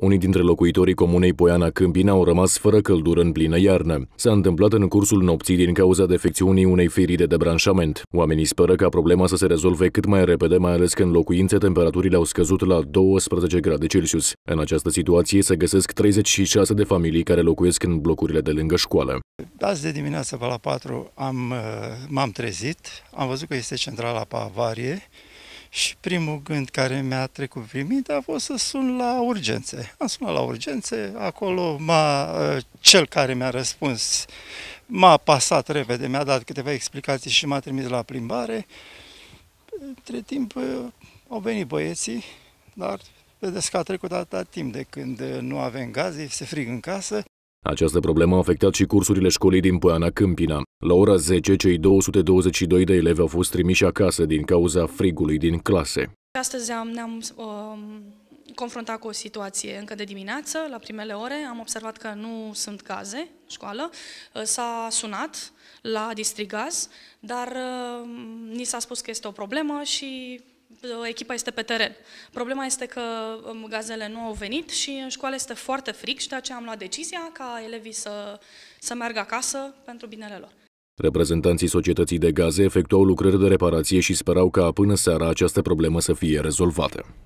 Unii dintre locuitorii comunei Poiana Câmpina au rămas fără căldură în plină iarnă. S-a întâmplat în cursul nopții din cauza defecțiunii unei firii de debranșament. Oamenii speră ca problema să se rezolve cât mai repede, mai ales că în locuințe temperaturile au scăzut la 12 grade Celsius. În această situație se găsesc 36 de familii care locuiesc în blocurile de lângă școală. Azi de dimineață, pe la 4, uh, m-am trezit, am văzut că este centrala pe avarie, și primul gând care mi-a trecut prin minte a fost să sun la urgențe. Am sunat la urgențe, acolo m-a, ă, cel care mi-a răspuns m-a pasat repede, mi-a dat câteva explicații și m-a trimis la plimbare. Între timp ă, au venit băieții, dar vedeți că a trecut atâta timp de când ă, nu avem gaze, se frig în casă această problemă a afectat și cursurile școlii din Poiana Câmpina. La ora 10, cei 222 de elevi au fost trimiși acasă din cauza frigului din clase. Astăzi am, ne-am um, confruntat cu o situație încă de dimineață, la primele ore. Am observat că nu sunt gaze în școală. Uh, s-a sunat la distrigaz, dar um, ni s-a spus că este o problemă și echipa este pe teren. Problema este că um, gazele nu au venit și în școală este foarte fric și de aceea am luat decizia ca elevii să, să meargă acasă pentru binele lor. Reprezentanții societății de gaze efectuau lucrări de reparație și sperau ca până seara această problemă să fie rezolvată.